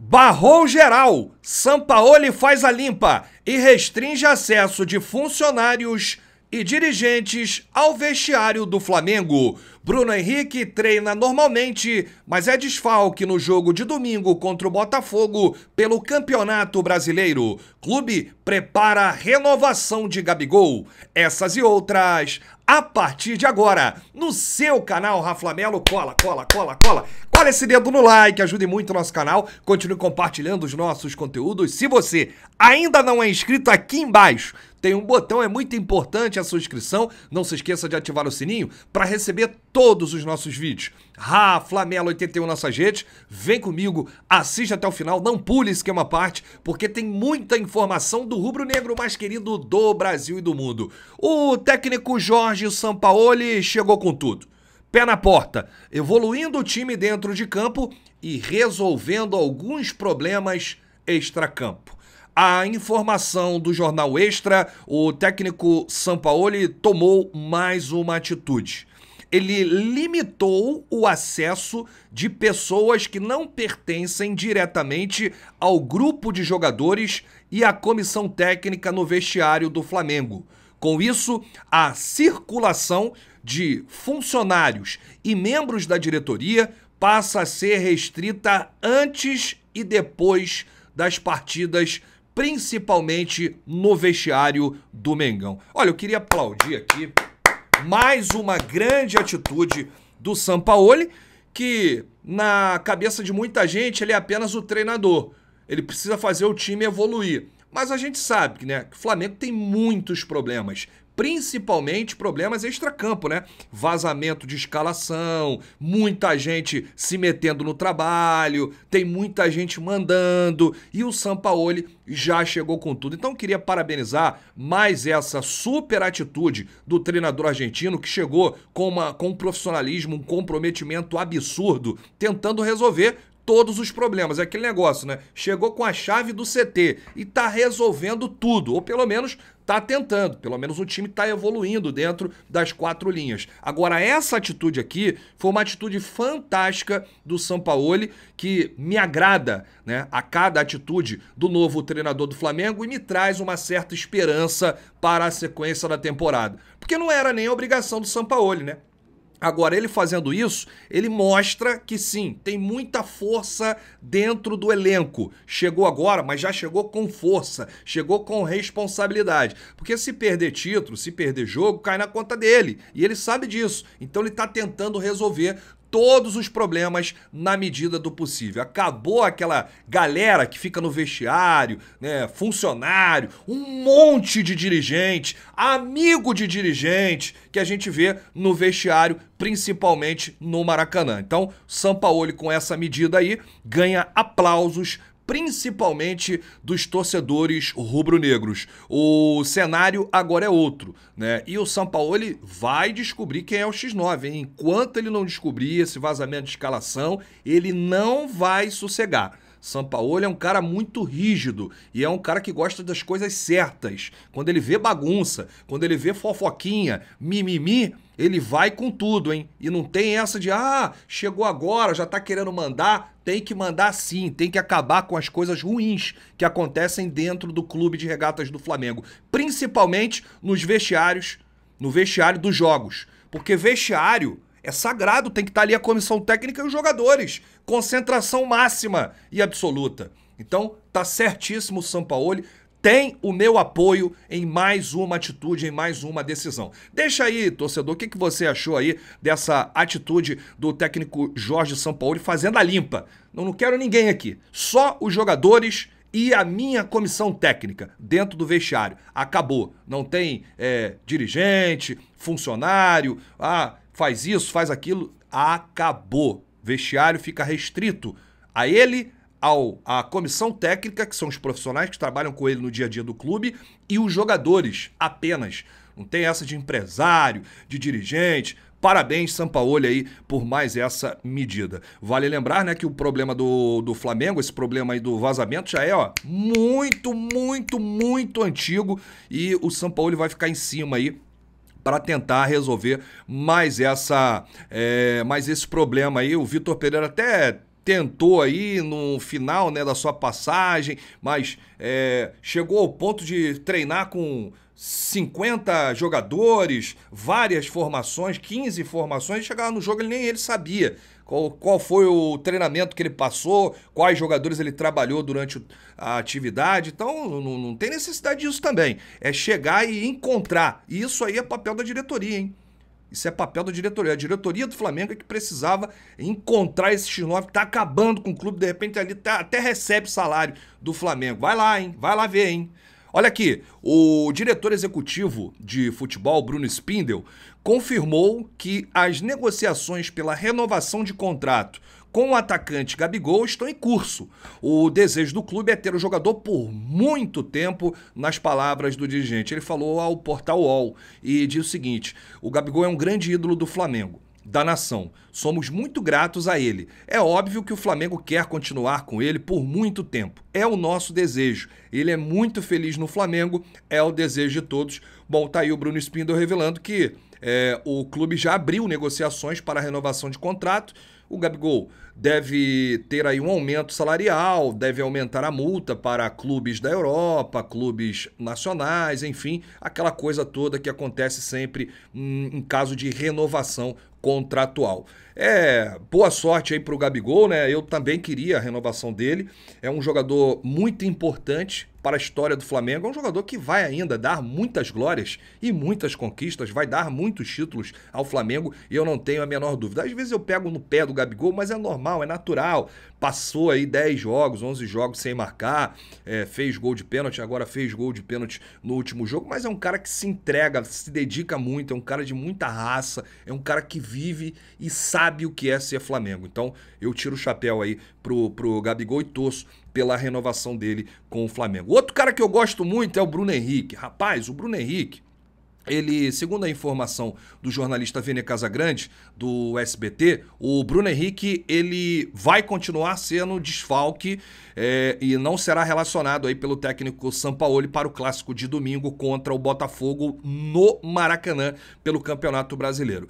Barrou geral. Sampaoli faz a limpa e restringe acesso de funcionários e dirigentes ao vestiário do Flamengo. Bruno Henrique treina normalmente, mas é desfalque no jogo de domingo contra o Botafogo pelo Campeonato Brasileiro. Clube prepara renovação de Gabigol. Essas e outras a partir de agora no seu canal Raflamelo. Cola, cola, cola, cola. Cola esse dedo no like, ajude muito o nosso canal. Continue compartilhando os nossos conteúdos. Se você ainda não é inscrito aqui embaixo, tem um botão, é muito importante a sua inscrição. Não se esqueça de ativar o sininho para receber todos os nossos vídeos. Ra, Flamengo 81 nossa gente? Vem comigo, assiste até o final, não pule esquema parte, porque tem muita informação do rubro-negro mais querido do Brasil e do mundo. O técnico Jorge Sampaoli chegou com tudo pé na porta, evoluindo o time dentro de campo e resolvendo alguns problemas extracampo. A informação do jornal Extra, o técnico Sampaoli tomou mais uma atitude. Ele limitou o acesso de pessoas que não pertencem diretamente ao grupo de jogadores e à comissão técnica no vestiário do Flamengo. Com isso, a circulação de funcionários e membros da diretoria passa a ser restrita antes e depois das partidas principalmente no vestiário do Mengão. Olha, eu queria aplaudir aqui mais uma grande atitude do Sampaoli, que na cabeça de muita gente ele é apenas o treinador. Ele precisa fazer o time evoluir. Mas a gente sabe né, que o Flamengo tem muitos problemas, principalmente problemas extracampo, né? Vazamento de escalação, muita gente se metendo no trabalho, tem muita gente mandando e o Sampaoli já chegou com tudo. Então queria parabenizar mais essa super atitude do treinador argentino que chegou com, uma, com um profissionalismo, um comprometimento absurdo, tentando resolver todos os problemas. É aquele negócio, né? Chegou com a chave do CT e tá resolvendo tudo, ou pelo menos tá tentando, pelo menos o time tá evoluindo dentro das quatro linhas. Agora, essa atitude aqui foi uma atitude fantástica do Sampaoli, que me agrada, né, a cada atitude do novo treinador do Flamengo e me traz uma certa esperança para a sequência da temporada. Porque não era nem obrigação do Sampaoli, né? Agora, ele fazendo isso, ele mostra que sim, tem muita força dentro do elenco. Chegou agora, mas já chegou com força, chegou com responsabilidade. Porque se perder título, se perder jogo, cai na conta dele. E ele sabe disso. Então ele está tentando resolver todos os problemas na medida do possível. Acabou aquela galera que fica no vestiário, né, funcionário, um monte de dirigente, amigo de dirigente que a gente vê no vestiário, principalmente no Maracanã. Então, Sampaoli com essa medida aí ganha aplausos principalmente dos torcedores rubro-negros. O cenário agora é outro, né? E o Sampaoli vai descobrir quem é o X9. Hein? Enquanto ele não descobrir esse vazamento de escalação, ele não vai sossegar. Sampaoli é um cara muito rígido e é um cara que gosta das coisas certas. Quando ele vê bagunça, quando ele vê fofoquinha, mimimi, ele vai com tudo, hein? E não tem essa de, ah, chegou agora, já tá querendo mandar. Tem que mandar sim, tem que acabar com as coisas ruins que acontecem dentro do clube de regatas do Flamengo, principalmente nos vestiários, no vestiário dos jogos. Porque vestiário é sagrado, tem que estar tá ali a comissão técnica e os jogadores. Concentração máxima e absoluta. Então, tá certíssimo o Sampaoli. Tem o meu apoio em mais uma atitude, em mais uma decisão. Deixa aí, torcedor, o que, que você achou aí dessa atitude do técnico Jorge Sampaoli fazendo a limpa? não quero ninguém aqui, só os jogadores e a minha comissão técnica dentro do vestiário. Acabou. Não tem é, dirigente, funcionário, ah, faz isso, faz aquilo, acabou. Vestiário fica restrito a ele, ao à comissão técnica, que são os profissionais que trabalham com ele no dia a dia do clube, e os jogadores apenas. Não tem essa de empresário, de dirigente. Parabéns, Sampaoli, aí, por mais essa medida. Vale lembrar, né, que o problema do, do Flamengo, esse problema aí do vazamento, já é, ó, muito, muito, muito antigo. E o Sampaoli vai ficar em cima aí para tentar resolver mais essa é, mais esse problema aí. O Vitor Pereira até tentou aí no final né, da sua passagem, mas é, chegou ao ponto de treinar com 50 jogadores, várias formações, 15 formações, e chegava no jogo ele nem ele sabia. Qual, qual foi o treinamento que ele passou, quais jogadores ele trabalhou durante a atividade. Então, não, não tem necessidade disso também. É chegar e encontrar. E isso aí é papel da diretoria, hein? Isso é papel da diretoria. A diretoria do Flamengo é que precisava encontrar esse X9 que tá acabando com o clube, de repente ali tá, até recebe salário do Flamengo. Vai lá, hein? Vai lá ver, hein? Olha aqui, o diretor executivo de futebol, Bruno Spindel, confirmou que as negociações pela renovação de contrato com o atacante Gabigol estão em curso. O desejo do clube é ter o jogador por muito tempo, nas palavras do dirigente. Ele falou ao portal UOL e diz o seguinte: o Gabigol é um grande ídolo do Flamengo da nação. Somos muito gratos a ele. É óbvio que o Flamengo quer continuar com ele por muito tempo. É o nosso desejo. Ele é muito feliz no Flamengo, é o desejo de todos. Bom, tá aí o Bruno Spindel revelando que é, o clube já abriu negociações para renovação de contrato. O Gabigol deve ter aí um aumento salarial, deve aumentar a multa para clubes da Europa, clubes nacionais, enfim, aquela coisa toda que acontece sempre hum, em caso de renovação contratual. É, boa sorte aí para o Gabigol, né? Eu também queria a renovação dele. É um jogador muito importante para a história do Flamengo. É um jogador que vai ainda dar muitas glórias e muitas conquistas, vai dar muitos títulos ao Flamengo e eu não tenho a menor dúvida. Às vezes eu pego no pé do Gabigol, mas é normal, é natural. Passou aí 10 jogos, 11 jogos sem marcar, é, fez gol de pênalti, agora fez gol de pênalti no último jogo, mas é um cara que se entrega, se dedica muito, é um cara de muita raça, é um cara que vive e sabe o que é ser Flamengo. Então eu tiro o chapéu aí pro, pro Gabigol e torço pela renovação dele com o Flamengo. Outro cara que eu gosto muito é o Bruno Henrique. Rapaz, o Bruno Henrique. Ele, segundo a informação do jornalista Vene Casagrande, do SBT, o Bruno Henrique ele vai continuar sendo desfalque é, e não será relacionado aí pelo técnico Sampaoli para o clássico de domingo contra o Botafogo no Maracanã pelo Campeonato Brasileiro.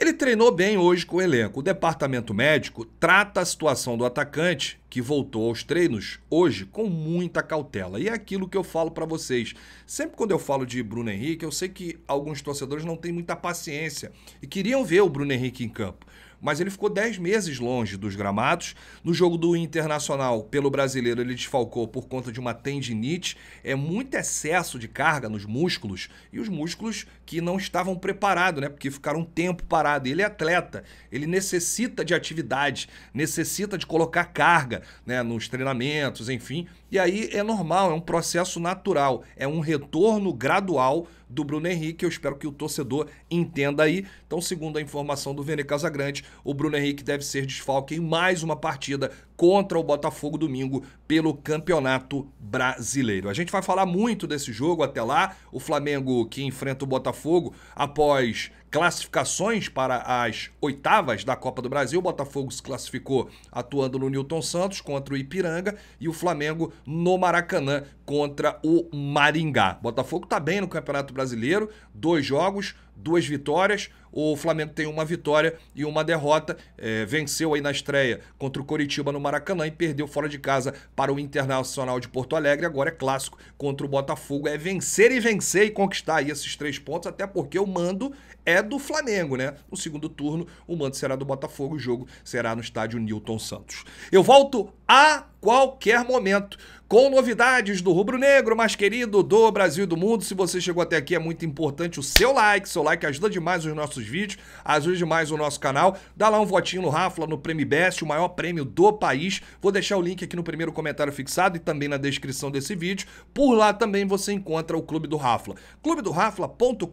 Ele treinou bem hoje com o elenco. O departamento médico trata a situação do atacante, que voltou aos treinos hoje, com muita cautela. E é aquilo que eu falo para vocês. Sempre quando eu falo de Bruno Henrique, eu sei que alguns torcedores não têm muita paciência e queriam ver o Bruno Henrique em campo mas ele ficou 10 meses longe dos gramados. No jogo do Internacional, pelo brasileiro, ele desfalcou por conta de uma tendinite. É muito excesso de carga nos músculos e os músculos que não estavam preparados, né? Porque ficaram um tempo parado. Ele é atleta, ele necessita de atividade, necessita de colocar carga, né? Nos treinamentos, enfim. E aí é normal, é um processo natural, é um retorno gradual do Bruno Henrique. Eu espero que o torcedor entenda aí. Então, segundo a informação do Vene Casagrande, o Bruno Henrique deve ser desfalque em mais uma partida contra o Botafogo domingo pelo Campeonato Brasileiro. A gente vai falar muito desse jogo até lá. O Flamengo que enfrenta o Botafogo após classificações para as oitavas da Copa do Brasil. O Botafogo se classificou atuando no Newton Santos contra o Ipiranga e o Flamengo no Maracanã contra o Maringá. O Botafogo está bem no Campeonato Brasileiro, dois jogos, duas vitórias. O Flamengo tem uma vitória e uma derrota. É, venceu aí na estreia contra o Coritiba no Maracanã e perdeu fora de casa para o Internacional de Porto Alegre. Agora é clássico contra o Botafogo. É vencer e vencer e conquistar aí esses três pontos, até porque o mando é do Flamengo, né? No segundo turno, o mando será do Botafogo. O jogo será no estádio Newton Santos. Eu volto a qualquer momento com novidades do Rubro Negro, mais querido do Brasil e do mundo. Se você chegou até aqui, é muito importante o seu like. Seu like ajuda demais os nossos vídeos, ajuda demais o nosso canal. Dá lá um votinho no Rafla, no Prêmio Best, o maior prêmio do país. Vou deixar o link aqui no primeiro comentário fixado e também na descrição desse vídeo. Por lá também você encontra o Clube do Rafla. clubedorafla.com.br.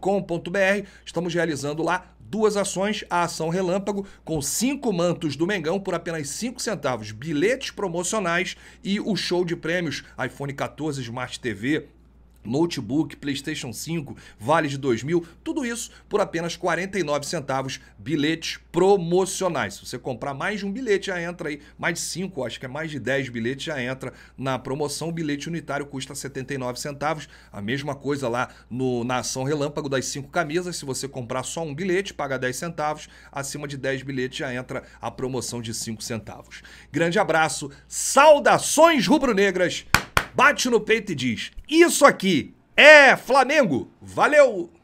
Estamos realizando lá duas ações, a ação relâmpago com cinco mantos do Mengão por apenas cinco centavos, bilhetes promocionais e o show de prêmios iPhone 14 Smart TV notebook, PlayStation 5, vale de 2 mil, tudo isso por apenas 49 centavos, bilhetes promocionais. Se você comprar mais de um bilhete, já entra aí, mais de 5, acho que é mais de 10 bilhetes, já entra na promoção. O bilhete unitário custa 79 centavos, a mesma coisa lá no, na ação relâmpago das 5 camisas. Se você comprar só um bilhete, paga 10 centavos, acima de 10 bilhetes já entra a promoção de 5 centavos. Grande abraço, saudações rubro-negras! bate no peito e diz: Isso aqui é Flamengo! Valeu!